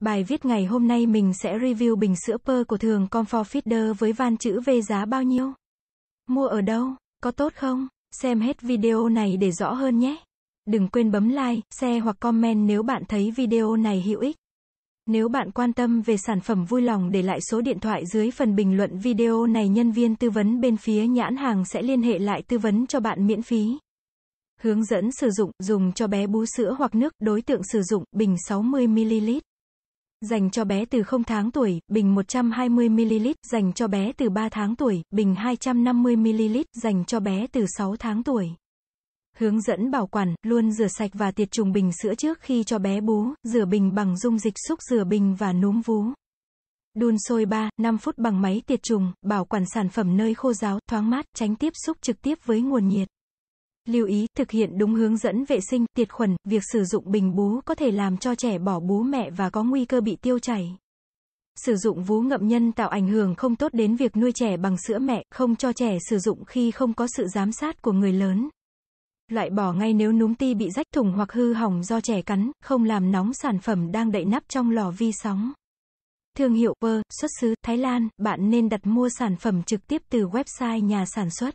Bài viết ngày hôm nay mình sẽ review bình sữa pơ của thường Comfort Feeder với van chữ V giá bao nhiêu? Mua ở đâu? Có tốt không? Xem hết video này để rõ hơn nhé. Đừng quên bấm like, share hoặc comment nếu bạn thấy video này hữu ích. Nếu bạn quan tâm về sản phẩm vui lòng để lại số điện thoại dưới phần bình luận video này nhân viên tư vấn bên phía nhãn hàng sẽ liên hệ lại tư vấn cho bạn miễn phí. Hướng dẫn sử dụng, dùng cho bé bú sữa hoặc nước, đối tượng sử dụng, bình 60ml dành cho bé từ 0 tháng tuổi, bình 120ml, dành cho bé từ 3 tháng tuổi, bình 250ml, dành cho bé từ 6 tháng tuổi. Hướng dẫn bảo quản, luôn rửa sạch và tiệt trùng bình sữa trước khi cho bé bú, rửa bình bằng dung dịch xúc rửa bình và núm vú. Đun sôi 3, 5 phút bằng máy tiệt trùng, bảo quản sản phẩm nơi khô ráo, thoáng mát, tránh tiếp xúc trực tiếp với nguồn nhiệt. Lưu ý, thực hiện đúng hướng dẫn vệ sinh, tiệt khuẩn, việc sử dụng bình bú có thể làm cho trẻ bỏ bú mẹ và có nguy cơ bị tiêu chảy. Sử dụng vú ngậm nhân tạo ảnh hưởng không tốt đến việc nuôi trẻ bằng sữa mẹ, không cho trẻ sử dụng khi không có sự giám sát của người lớn. Loại bỏ ngay nếu núm ti bị rách thủng hoặc hư hỏng do trẻ cắn, không làm nóng sản phẩm đang đậy nắp trong lò vi sóng. Thương hiệu Pơ, xuất xứ Thái Lan, bạn nên đặt mua sản phẩm trực tiếp từ website nhà sản xuất.